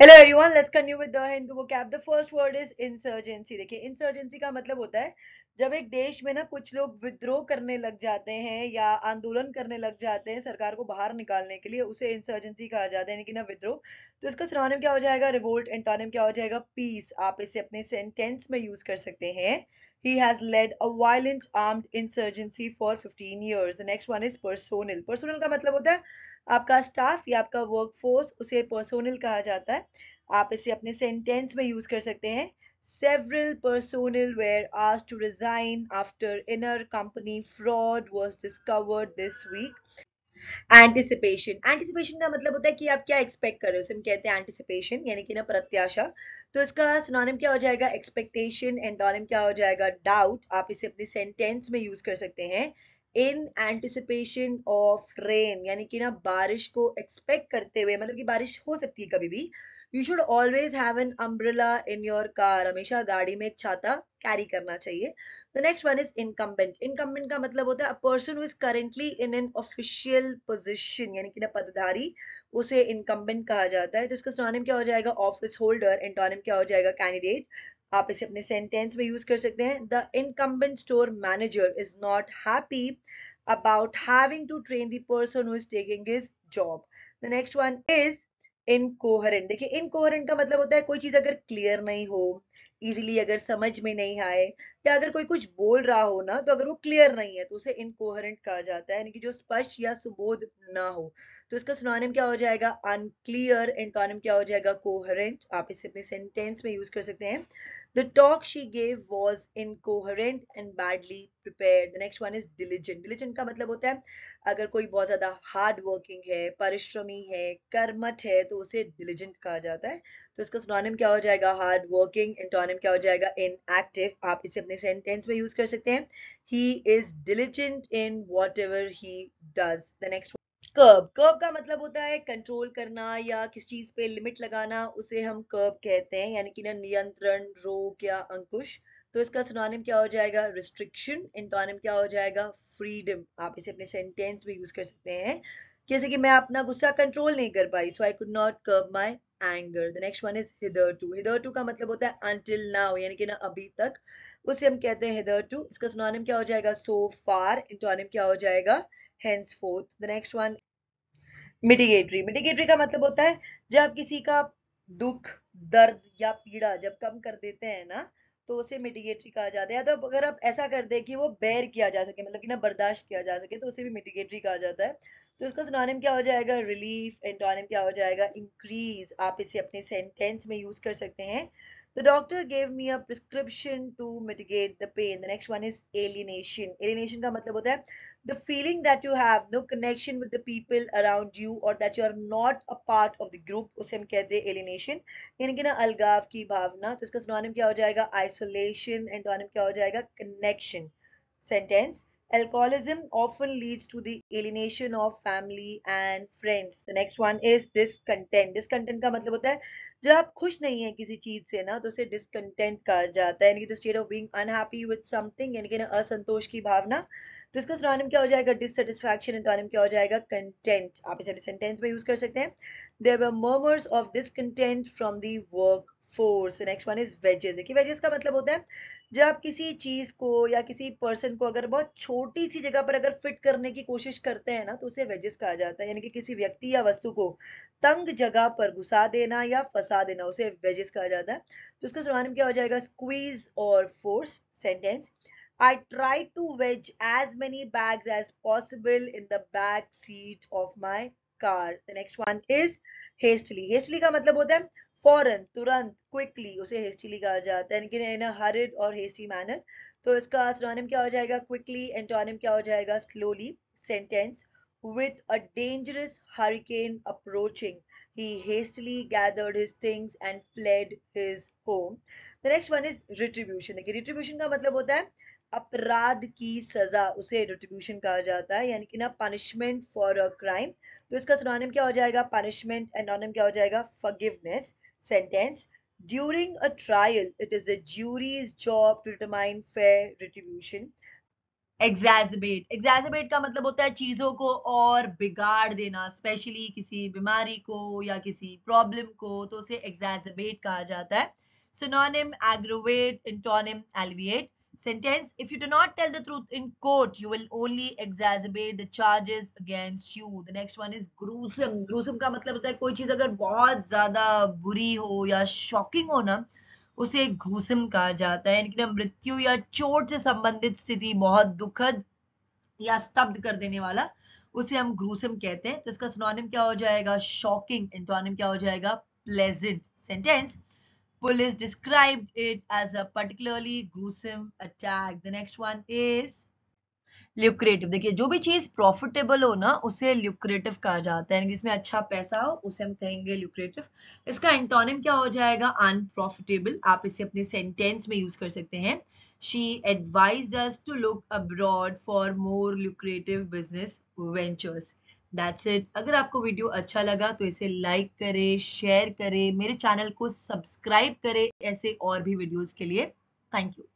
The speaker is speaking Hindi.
Hello everyone let's continue with the Hindu cap the first word is insurgency देखिए इंसर्जेंसी का मतलब होता है जब एक देश में ना कुछ लोग विद्रोह करने लग जाते हैं या आंदोलन करने लग जाते हैं सरकार को बाहर निकालने के लिए उसे इंसर्जेंसी कहा जाता है यानी कि ना विद्रोह तो इसका सिनोनिम क्या हो जाएगा रिवोल्ट एंटोनिम क्या हो जाएगा पीस आप इसे अपने सेंटेंस में यूज कर सकते हैं He has led a violent armed insurgency for 15 years. The next one is personal. Personal का मतलब होता है आपका staff या आपका workforce उसे personal कहा जाता है आप इसे अपने sentence में use कर सकते हैं Several personnel were asked to resign after inner company fraud was discovered this week. Anticipation anticipation का मतलब होता है कि आप क्या एक्सपेक्ट कर रहे हो उसे हम कहते हैं एंटिसिपेशन यानी कि ना प्रत्याशा तो इसका सिनोनिम क्या हो जाएगा एक्सपेक्टेशन एंड क्या हो जाएगा डाउट आप इसे अपने सेंटेंस में यूज कर सकते हैं इन एंटिसिपेशन ऑफ रेन यानी कि ना बारिश को एक्सपेक्ट करते हुए मतलब कि बारिश हो सकती है कभी भी you should always have an umbrella in your car हमेशा गाड़ी में एक छाता कैरी करना चाहिए the next one is incumbent incumbent का मतलब होता है person who is currently in an official position यानी कि ना पदधारी उसे इनकम्बेंट कहा जाता है तो इसका स्टॉनिम क्या हो जाएगा ऑफिस होल्डर एंटोनिम क्या हो जाएगा कैंडिडेट आप इसे अपने सेंटेंस में यूज कर सकते हैं the incumbent store manager is not happy about having to train the person who is taking his job the next one is incoherent देखिए इनकोहरेंट का मतलब होता है कोई चीज अगर क्लियर नहीं हो इजिली अगर समझ में नहीं आए या अगर कोई कुछ बोल रहा हो ना तो अगर वो क्लियर नहीं है तो उसे इनकोहरेंट कहा जाता है यानी कि जो स्पष्ट या सुबोध ना हो तो इसका सुनानिम क्या हो जाएगा अनक्लियर एंटोनिम क्या हो जाएगा कोहरेंट आप इसे अपने सेंटेंस में यूज कर सकते हैं the talk she gave was incoherent and badly prepare the next one is diligent diligent का मतलब होता है अगर कोई बहुत ज़्यादा हार्ड वर्किंग है परिश्रमी है कर्मठ है तो उसे डिलीजेंट कहा जाता है तो इसका सुनोनिम क्या हो जाएगा हार्ड वर्किंग इंटोनिम क्या हो जाएगा इन एक्टिव आप इसे अपने सेंटेंस में यूज कर सकते हैं he is diligent in whatever he does the next curb curb का मतलब होता है कंट्रोल करना या किस चीज पे लिमिट लगाना उसे हम कर्ब कहते हैं यानी कि ना नियंत्रण रोक या अंकुश तो इसका सिनोनिम क्या हो जाएगा रिस्ट्रिक्शन इंटोनिम क्या हो जाएगा फ्रीडम आप इसे अपने सेंटेंस में यूज कर सकते हैं जैसे कि मैं अपना गुस्सा कंट्रोल नहीं कर पाई so I could not curb my anger the next one is hitherto hitherto का मतलब होता है अनटिल नाउ यानी कि ना अभी तक उसे हम कहते हैं हिदर टू इसका सिनोनिम क्या हो जाएगा सो फार इंटोनिम क्या हो जाएगा henceforth the next one mitigatory mitigatory का मतलब होता है जब किसी का दुख दर्द या पीड़ा जब कम कर देते हैं ना तो उसे मिटिगेटरी कहा जाता है या तो अगर आप ऐसा कर दें कि वो बैर किया जा सके मतलब कि ना बर्दाश्त किया जा सके तो उसे भी मिटिगेटरी कहा जाता है तो इसका सुनानेम क्या हो जाएगा रिलीफ एंटोनिम क्या हो जाएगा इंक्रीज आप इसे अपने सेंटेंस में यूज़ कर सकते हैं The doctor gave me a prescription to mitigate the pain. The next one is alienation. Alienation का मतलब होता है the feeling that you have no connection with the people around you or that you are not a part of the group उसे हम कहते हैं alienation. यानी कि ना अलगाव की भावना तो इसका synonym क्या हो जाएगा isolation antonym क्या हो जाएगा connection. Sentence Alcoholism often leads to the alienation of family and friends. The next one is discontent. Discontent का मतलब होता है जब आप खुश नहीं है किसी चीज से ना तो उसे discontent कहा जाता है यानी कि the state of being unhappy with something यानी कि असंतोष की भावना तो इसका सिनोनिम क्या हो जाएगा डिससेटिस्फैक्शन एंटोनिम क्या हो जाएगा कंटेंट आप इसे सेंटेंस में यूज कर सकते हैं there were murmurs of discontent from the workforce next one is wedges देखिए वेजेस का मतलब होता है जब आप किसी चीज को या किसी पर्सन को अगर बहुत छोटी सी जगह पर अगर फिट करने की कोशिश करते हैं ना तो उसे वेजेस कहा जाता है यानी कि किसी व्यक्ति या वस्तु को तंग जगह पर घुसा देना या फंसा देना उसे वेजेस कहा जाता है तो उसका सिनोनिम क्या हो जाएगा स्क्वीज और force sentence I tried to wedge as many bags as possible in the back seat of my car. The next one is hastily. Hastily का मतलब होता है फौरन तुरंत क्विकली उसे हेस्टीली कहा जाता है लेकिन इन हरिड और हेस्टी मैनर तो इसका एस्ट्रोनिम क्या हो जाएगा क्विकली एंटोनिम क्या हो जाएगा slowly sentence with a dangerous hurricane approaching he hastily gathered his things and fled his home the next one is retribution देखिए retribution का मतलब होता है अपराध की सजा उसे रिट्रीब्यूशन कहा जाता है यानी कि ना पनिशमेंट फॉर अ क्राइम तो इसका सुनोनिम क्या हो जाएगा पनिशमेंट एंडोनिम क्या हो जाएगा forgiveness sentence during a trial it is the jury's job to determine fair retribution exacerbate exacerbate का मतलब होता है चीज़ों को और बिगाड़ देना स्पेशली किसी बीमारी को या किसी प्रॉब्लम को तो उसे एग्जैजबेट कहा जाता है synonym aggravate antonym alleviate sentence if you do not tell the truth in court you will only exacerbate the charges against you the next one is gruesome gruesome का मतलब होता है कोई चीज अगर बहुत ज्यादा बुरी हो या शॉकिंग हो ना उसे ग्रूसम कहा जाता है यानी कि मृत्यु या चोट से संबंधित स्थिति बहुत दुखद या स्तब्ध कर देने वाला उसे हम ग्रूसम कहते हैं तो इसका सिनोनिम क्या हो जाएगा शॉकिंग एंटोनिम क्या हो जाएगा pleasant sentence Police described it as a particularly gruesome attack. The next one is lucrative देखिए जो भी चीज प्रॉफिटेबल हो ना उसे ल्यूक्रेटिव कहा जाता है इसमें अच्छा पैसा हो उसे हम कहेंगे ल्यूक्रेटिव इसका एंटोनिम क्या हो जाएगा अनप्रॉफिटेबल आप इसे अपने सेंटेंस में यूज कर सकते हैं she advise us to look abroad for more lucrative business ventures that's it अगर आपको वीडियो अच्छा लगा तो इसे लाइक करे शेयर करे मेरे चैनल को सब्सक्राइब करे ऐसे और भी वीडियोज के लिए थैंक यू